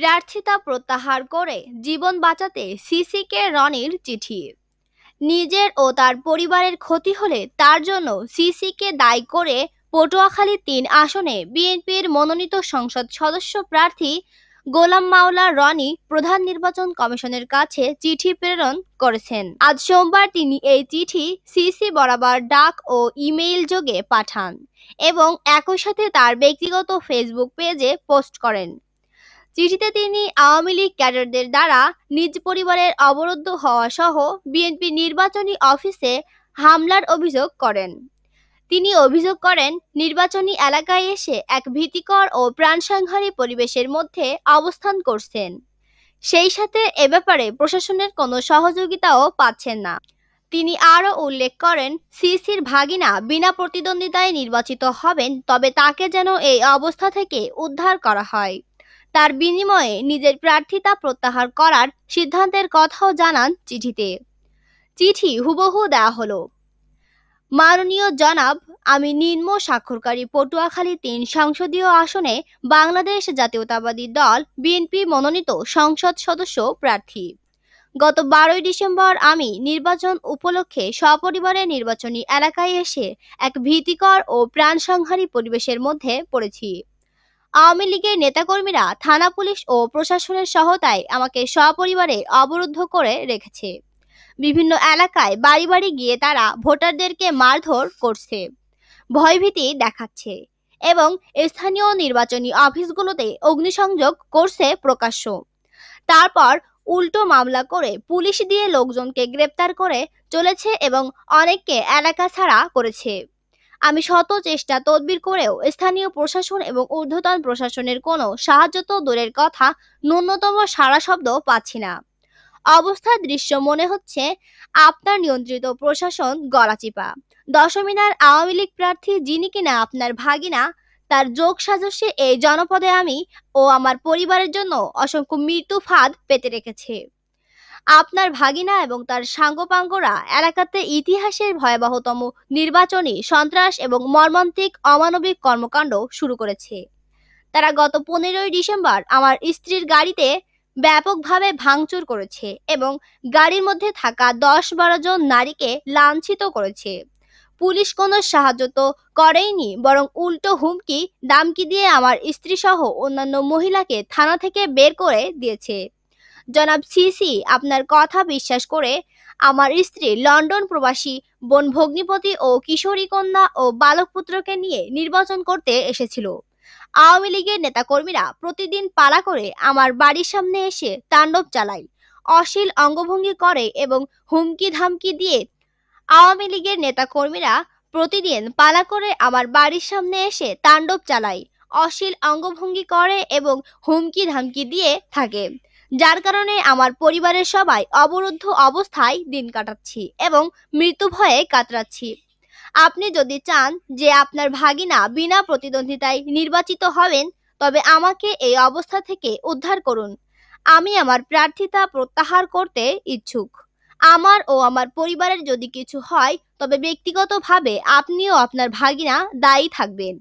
প্রার্থিতা প্রত্যাহার করে জীবন বাঁচাতে সিসিকে রনির চিঠি নিজের ও তার পরিবারের ক্ষতি হলে তার জন্য সিসিকে দায়ী করে পটুয়াখালী তিন আসনে বিএনপির মনোনীত সংসদ সদস্য প্রার্থী গোলাম মাওলা রনি প্রধান নির্বাচন কমিশনের কাছে চিঠি প্রেরণ করেছেন আজ সোমবার তিনি এই চিঠি সিসি বরাবর ডাক ও ইমেইল যোগে পাঠান এবং একই সাথে তার ব্যক্তিগত ফেসবুক পেজে পোস্ট করেন চিঠিতে তিনি আওয়ামী লীগ ক্যাডারদের দ্বারা নিজ পরিবারের অবরুদ্ধ হওয়া সহ বিএনপি নির্বাচনী অফিসে হামলার অভিযোগ করেন তিনি অভিযোগ করেন নির্বাচনী এলাকায় এসে এক ভীতিকর ও প্রাণসংহারী পরিবেশের মধ্যে অবস্থান করছেন সেই সাথে এ ব্যাপারে প্রশাসনের কোনো সহযোগিতাও পাচ্ছেন না তিনি আরও উল্লেখ করেন সিসির ভাগিনা বিনা প্রতিদ্বন্দ্বিতায় নির্বাচিত হবেন তবে তাকে যেন এই অবস্থা থেকে উদ্ধার করা হয় তার বিনিময়ে নিজের প্রার্থিতা প্রত্যাহার করার সিদ্ধান্তের কথাও জানান চিঠিতে চিঠি হুবহু দেয়া হলো মাননীয় জনাব আমি নিম্ন স্বাক্ষরকারী পটুয়াখালী তিন সংসদীয় আসনে বাংলাদেশ জাতীয়তাবাদী দল বিএনপি মনোনীত সংসদ সদস্য প্রার্থী গত বারোই ডিসেম্বর আমি নির্বাচন উপলক্ষে সপরিবারে নির্বাচনী এলাকায় এসে এক ভীতিকর ও প্রাণসংহারী পরিবেশের মধ্যে পড়েছি আওয়ামী লীগের নেতাকর্মীরা থানা পুলিশ ও প্রশাসনের সহতায় আমাকে সপরিবারে অবরুদ্ধ করে রেখেছে বিভিন্ন এলাকায় বাড়ি বাড়ি গিয়ে তারা ভোটারদেরকে মারধর করছে ভয়ভীতি দেখাচ্ছে এবং স্থানীয় নির্বাচনী অফিসগুলোতে অগ্নিসংযোগ করছে প্রকাশ্য তারপর উল্টো মামলা করে পুলিশ দিয়ে লোকজনকে গ্রেপ্তার করে চলেছে এবং অনেককে এলাকা ছাড়া করেছে আমি শত চেষ্টা তদবির করেও স্থানীয় প্রশাসন এবং ঊর্ধ্বতন প্রশাসনের কোনো সাহায্য তো দূরের কথা ন্যূনতম সারা শব্দ পাচ্ছি না অবস্থার দৃশ্য মনে হচ্ছে আপনার নিয়ন্ত্রিত প্রশাসন গলাচিপা দশমিনার আওয়ামী লীগ প্রার্থী যিনি কিনা আপনার ভাগিনা তার যোগ সাজস্যে এই জনপদে আমি ও আমার পরিবারের জন্য অসংখ্য মৃত্যু ফাঁদ পেতে রেখেছে আপনার ভাগিনা এবং তার সাঙ্গপাঙ্গরা এলাকাতে ইতিহাসের ভয়াবহতম নির্বাচনী সন্ত্রাস এবং মর্মান্তিক অমানবিক কর্মকাণ্ড শুরু করেছে তারা গত পনেরোই ডিসেম্বর আমার স্ত্রীর গাড়িতে ব্যাপকভাবে ভাঙচুর করেছে এবং গাড়ির মধ্যে থাকা দশ বারো জন নারীকে লাঞ্ছিত করেছে পুলিশ কোনো সাহায্য তো করেইনি বরং উল্টো হুমকি দামকি দিয়ে আমার স্ত্রীসহ অন্যান্য মহিলাকে থানা থেকে বের করে দিয়েছে জনাব সিসি আপনার কথা বিশ্বাস করে আমার স্ত্রী লন্ডন প্রবাসী বোন ভগ্নিপতি ও কিশোরী কন্যা ও বালক পুত্রকে নিয়ে নির্বাচন করতে এসেছিল আওয়ামী লীগের নেতাকর্মীরা প্রতিদিন পালা করে আমার বাড়ির সামনে এসে তাণ্ডব চালায় অশীল অঙ্গভঙ্গি করে এবং হুমকি ধামকি দিয়ে আওয়ামী লীগের নেতাকর্মীরা প্রতিদিন পালা করে আমার বাড়ির সামনে এসে তাণ্ডব চালায় অশ্লীল অঙ্গভঙ্গি করে এবং হুমকি ধামকি দিয়ে থাকে যার কারণে আমার পরিবারের সবাই অবরুদ্ধ অবস্থায় দিন কাটাচ্ছি এবং মৃত্যু ভয়ে কাতরাচ্ছি আপনি যদি চান যে আপনার ভাগিনা বিনা প্রতিদ্বন্দ্বিতায় নির্বাচিত হবেন তবে আমাকে এই অবস্থা থেকে উদ্ধার করুন আমি আমার প্রার্থিতা প্রত্যাহার করতে ইচ্ছুক আমার ও আমার পরিবারের যদি কিছু হয় তবে ব্যক্তিগতভাবে আপনিও আপনার ভাগিনা দায়ী থাকবেন